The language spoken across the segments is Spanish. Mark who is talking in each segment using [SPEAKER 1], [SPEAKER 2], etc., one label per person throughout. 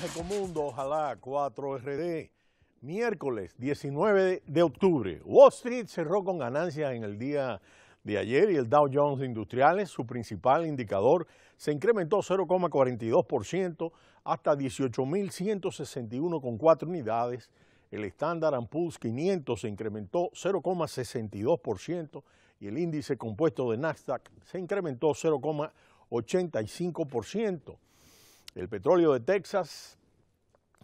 [SPEAKER 1] días, ojalá 4RD. Miércoles 19 de octubre, Wall Street cerró con ganancias en el día de ayer y el Dow Jones Industriales, su principal indicador, se incrementó 0,42% hasta 18.161,4 unidades. El Standard Poor's 500 se incrementó 0,62% y el índice compuesto de Nasdaq se incrementó 0,85%. El petróleo de Texas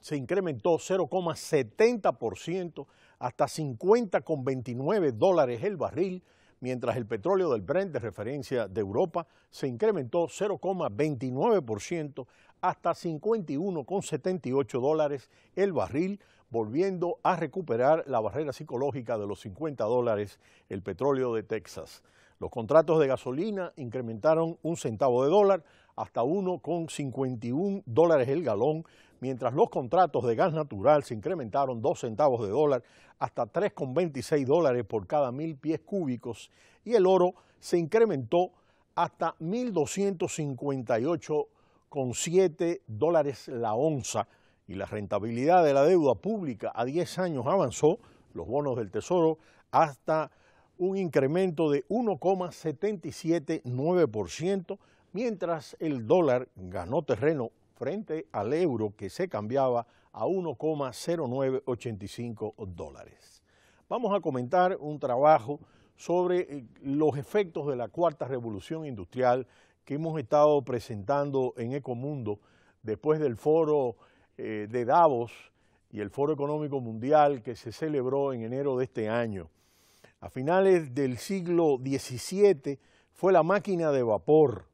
[SPEAKER 1] se incrementó 0,70% hasta 50,29 dólares el barril, mientras el petróleo del Brent de referencia de Europa se incrementó 0,29% hasta 51,78 dólares el barril, volviendo a recuperar la barrera psicológica de los 50 dólares el petróleo de Texas. Los contratos de gasolina incrementaron un centavo de dólar hasta 1,51 dólares el galón, mientras los contratos de gas natural se incrementaron 2 centavos de dólar hasta 3,26 dólares por cada mil pies cúbicos y el oro se incrementó hasta 1.258,7 dólares la onza y la rentabilidad de la deuda pública a 10 años avanzó, los bonos del Tesoro, hasta un incremento de 1,779%, mientras el dólar ganó terreno frente al euro que se cambiaba a 1,0985 dólares. Vamos a comentar un trabajo sobre eh, los efectos de la cuarta revolución industrial que hemos estado presentando en Ecomundo después del foro eh, de Davos y el foro económico mundial que se celebró en enero de este año. A finales del siglo XVII fue la máquina de vapor,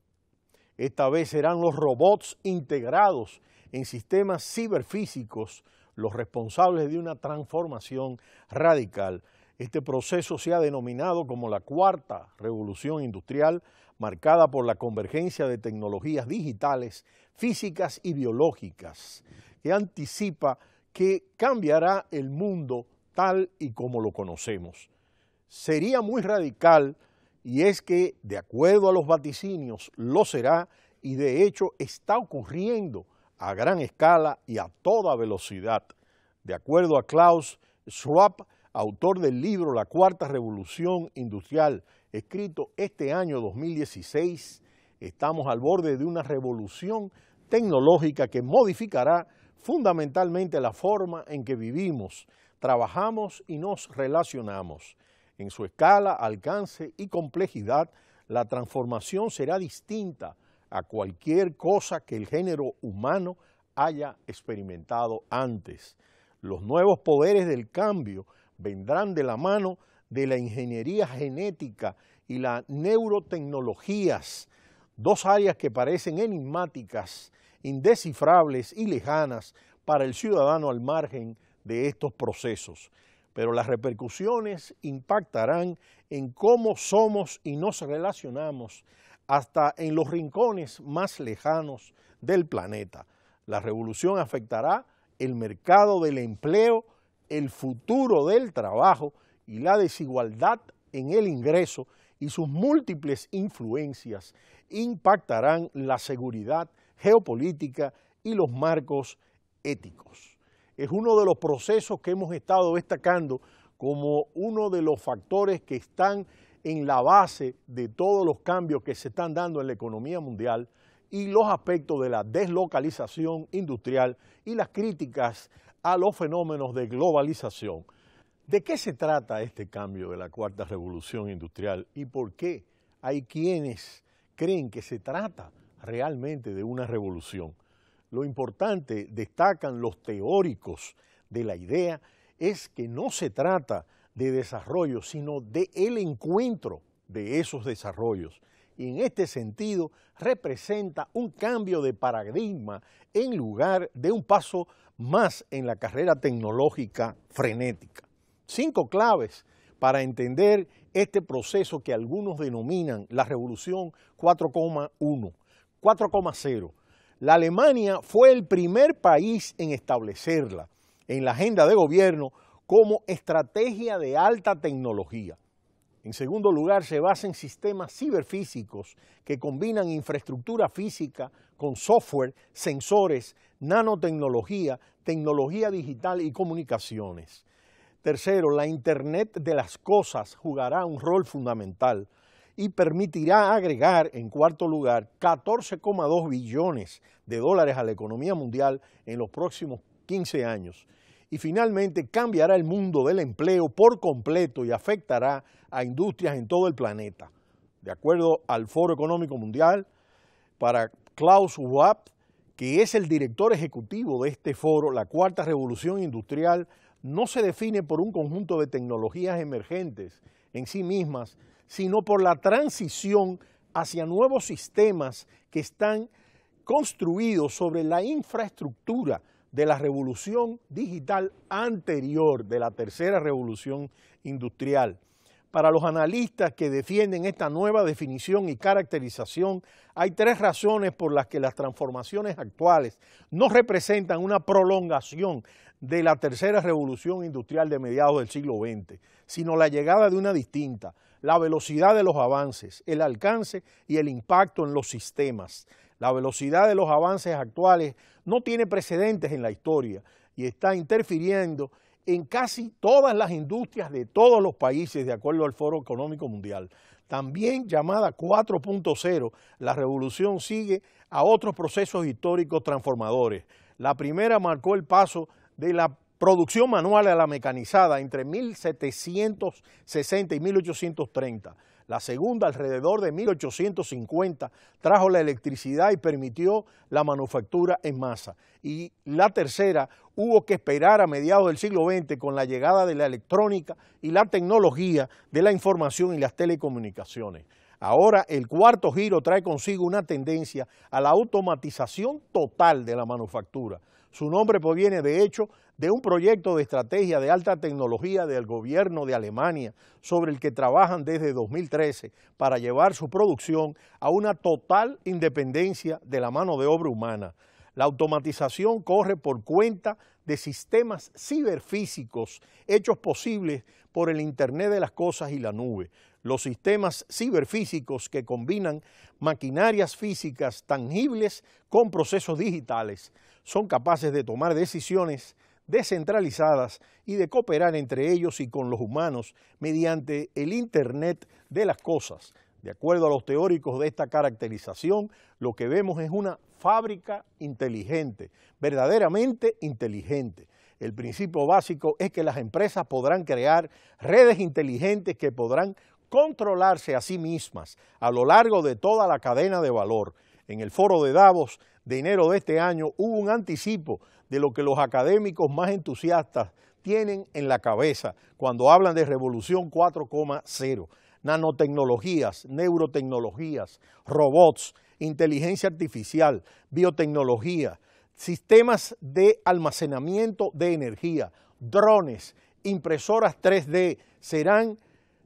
[SPEAKER 1] esta vez serán los robots integrados en sistemas ciberfísicos los responsables de una transformación radical. Este proceso se ha denominado como la cuarta revolución industrial, marcada por la convergencia de tecnologías digitales, físicas y biológicas, que anticipa que cambiará el mundo tal y como lo conocemos. Sería muy radical y es que, de acuerdo a los vaticinios, lo será y de hecho está ocurriendo a gran escala y a toda velocidad. De acuerdo a Klaus Schwab, autor del libro La Cuarta Revolución Industrial, escrito este año 2016, estamos al borde de una revolución tecnológica que modificará fundamentalmente la forma en que vivimos, trabajamos y nos relacionamos. En su escala, alcance y complejidad, la transformación será distinta a cualquier cosa que el género humano haya experimentado antes. Los nuevos poderes del cambio vendrán de la mano de la ingeniería genética y las neurotecnologías, dos áreas que parecen enigmáticas, indescifrables y lejanas para el ciudadano al margen de estos procesos pero las repercusiones impactarán en cómo somos y nos relacionamos hasta en los rincones más lejanos del planeta. La revolución afectará el mercado del empleo, el futuro del trabajo y la desigualdad en el ingreso y sus múltiples influencias impactarán la seguridad geopolítica y los marcos éticos es uno de los procesos que hemos estado destacando como uno de los factores que están en la base de todos los cambios que se están dando en la economía mundial y los aspectos de la deslocalización industrial y las críticas a los fenómenos de globalización. ¿De qué se trata este cambio de la cuarta revolución industrial y por qué hay quienes creen que se trata realmente de una revolución? Lo importante, destacan los teóricos de la idea, es que no se trata de desarrollo, sino de el encuentro de esos desarrollos. Y en este sentido representa un cambio de paradigma en lugar de un paso más en la carrera tecnológica frenética. Cinco claves para entender este proceso que algunos denominan la revolución 4,1, 4,0 la Alemania fue el primer país en establecerla en la agenda de gobierno como estrategia de alta tecnología. En segundo lugar, se basa en sistemas ciberfísicos que combinan infraestructura física con software, sensores, nanotecnología, tecnología digital y comunicaciones. Tercero, la Internet de las Cosas jugará un rol fundamental y permitirá agregar, en cuarto lugar, 14,2 billones de dólares a la economía mundial en los próximos 15 años. Y finalmente cambiará el mundo del empleo por completo y afectará a industrias en todo el planeta. De acuerdo al Foro Económico Mundial, para Klaus Wapp, que es el director ejecutivo de este foro, la cuarta revolución industrial no se define por un conjunto de tecnologías emergentes en sí mismas, sino por la transición hacia nuevos sistemas que están construidos sobre la infraestructura de la revolución digital anterior, de la tercera revolución industrial. Para los analistas que defienden esta nueva definición y caracterización, hay tres razones por las que las transformaciones actuales no representan una prolongación de la tercera revolución industrial de mediados del siglo XX, sino la llegada de una distinta, la velocidad de los avances, el alcance y el impacto en los sistemas. La velocidad de los avances actuales no tiene precedentes en la historia y está interfiriendo en casi todas las industrias de todos los países, de acuerdo al Foro Económico Mundial. También llamada 4.0, la revolución sigue a otros procesos históricos transformadores. La primera marcó el paso de la producción manual a la mecanizada entre 1760 y 1830. La segunda, alrededor de 1850, trajo la electricidad y permitió la manufactura en masa. Y la tercera, hubo que esperar a mediados del siglo XX con la llegada de la electrónica y la tecnología de la información y las telecomunicaciones. Ahora el cuarto giro trae consigo una tendencia a la automatización total de la manufactura. Su nombre proviene, de hecho, de un proyecto de estrategia de alta tecnología del gobierno de Alemania sobre el que trabajan desde 2013 para llevar su producción a una total independencia de la mano de obra humana. La automatización corre por cuenta de sistemas ciberfísicos hechos posibles por el Internet de las Cosas y la nube. Los sistemas ciberfísicos que combinan maquinarias físicas tangibles con procesos digitales son capaces de tomar decisiones descentralizadas y de cooperar entre ellos y con los humanos mediante el Internet de las Cosas. De acuerdo a los teóricos de esta caracterización, lo que vemos es una fábrica inteligente, verdaderamente inteligente. El principio básico es que las empresas podrán crear redes inteligentes que podrán controlarse a sí mismas a lo largo de toda la cadena de valor en el foro de Davos de enero de este año hubo un anticipo de lo que los académicos más entusiastas tienen en la cabeza cuando hablan de revolución 4,0. Nanotecnologías, neurotecnologías, robots, inteligencia artificial, biotecnología, sistemas de almacenamiento de energía, drones, impresoras 3D serán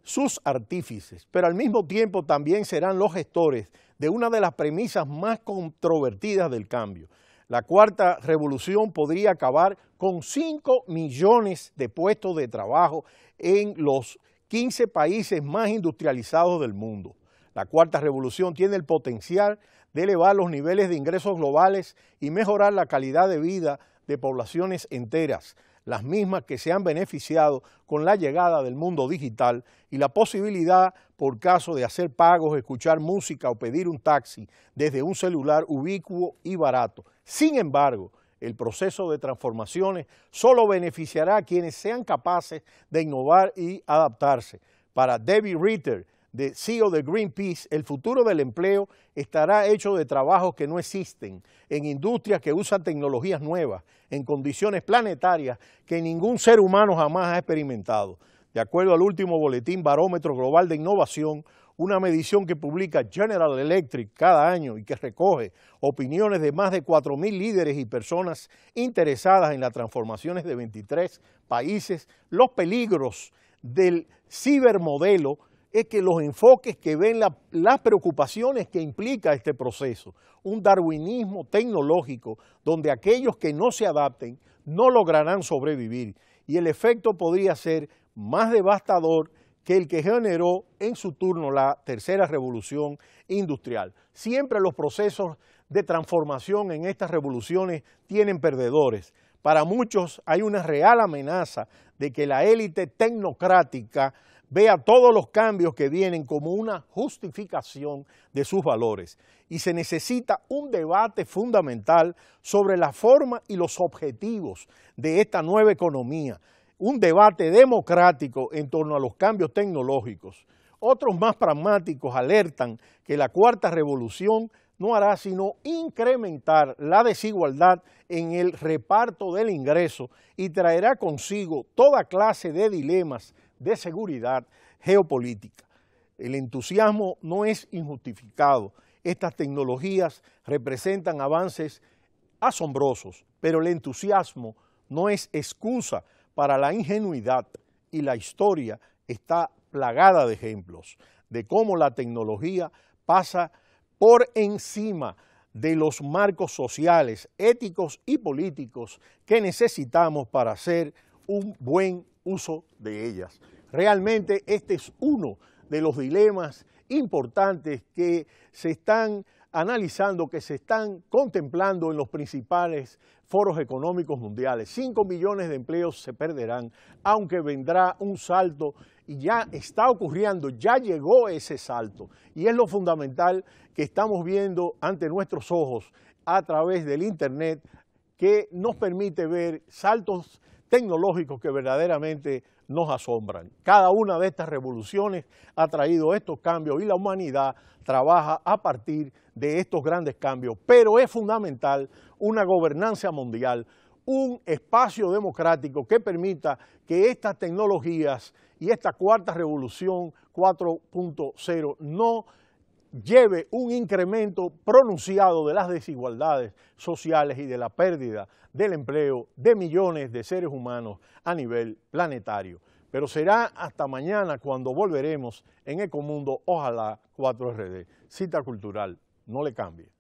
[SPEAKER 1] sus artífices, pero al mismo tiempo también serán los gestores de una de las premisas más controvertidas del cambio. La cuarta revolución podría acabar con 5 millones de puestos de trabajo en los 15 países más industrializados del mundo. La cuarta revolución tiene el potencial de elevar los niveles de ingresos globales y mejorar la calidad de vida de poblaciones enteras, las mismas que se han beneficiado con la llegada del mundo digital y la posibilidad, por caso, de hacer pagos, escuchar música o pedir un taxi desde un celular ubicuo y barato. Sin embargo, el proceso de transformaciones solo beneficiará a quienes sean capaces de innovar y adaptarse. Para David Ritter, de CEO de Greenpeace, el futuro del empleo estará hecho de trabajos que no existen, en industrias que usan tecnologías nuevas, en condiciones planetarias que ningún ser humano jamás ha experimentado. De acuerdo al último boletín Barómetro Global de Innovación, una medición que publica General Electric cada año y que recoge opiniones de más de 4.000 líderes y personas interesadas en las transformaciones de 23 países, los peligros del cibermodelo es que los enfoques que ven las preocupaciones que implica este proceso, un darwinismo tecnológico donde aquellos que no se adapten no lograrán sobrevivir y el efecto podría ser más devastador que el que generó en su turno la tercera revolución industrial. Siempre los procesos de transformación en estas revoluciones tienen perdedores. Para muchos hay una real amenaza de que la élite tecnocrática vea todos los cambios que vienen como una justificación de sus valores. Y se necesita un debate fundamental sobre la forma y los objetivos de esta nueva economía, un debate democrático en torno a los cambios tecnológicos. Otros más pragmáticos alertan que la cuarta revolución no hará sino incrementar la desigualdad en el reparto del ingreso y traerá consigo toda clase de dilemas de seguridad geopolítica. El entusiasmo no es injustificado. Estas tecnologías representan avances asombrosos, pero el entusiasmo no es excusa para la ingenuidad y la historia está plagada de ejemplos de cómo la tecnología pasa por encima de los marcos sociales, éticos y políticos que necesitamos para ser un buen uso de ellas. Realmente este es uno de los dilemas importantes que se están analizando, que se están contemplando en los principales foros económicos mundiales. 5 millones de empleos se perderán, aunque vendrá un salto y ya está ocurriendo, ya llegó ese salto. Y es lo fundamental que estamos viendo ante nuestros ojos a través del Internet que nos permite ver saltos tecnológicos que verdaderamente nos asombran. Cada una de estas revoluciones ha traído estos cambios y la humanidad trabaja a partir de estos grandes cambios, pero es fundamental una gobernanza mundial, un espacio democrático que permita que estas tecnologías y esta cuarta revolución 4.0 no lleve un incremento pronunciado de las desigualdades sociales y de la pérdida del empleo de millones de seres humanos a nivel planetario. Pero será hasta mañana cuando volveremos en Ecomundo, ojalá 4RD. Cita cultural, no le cambie.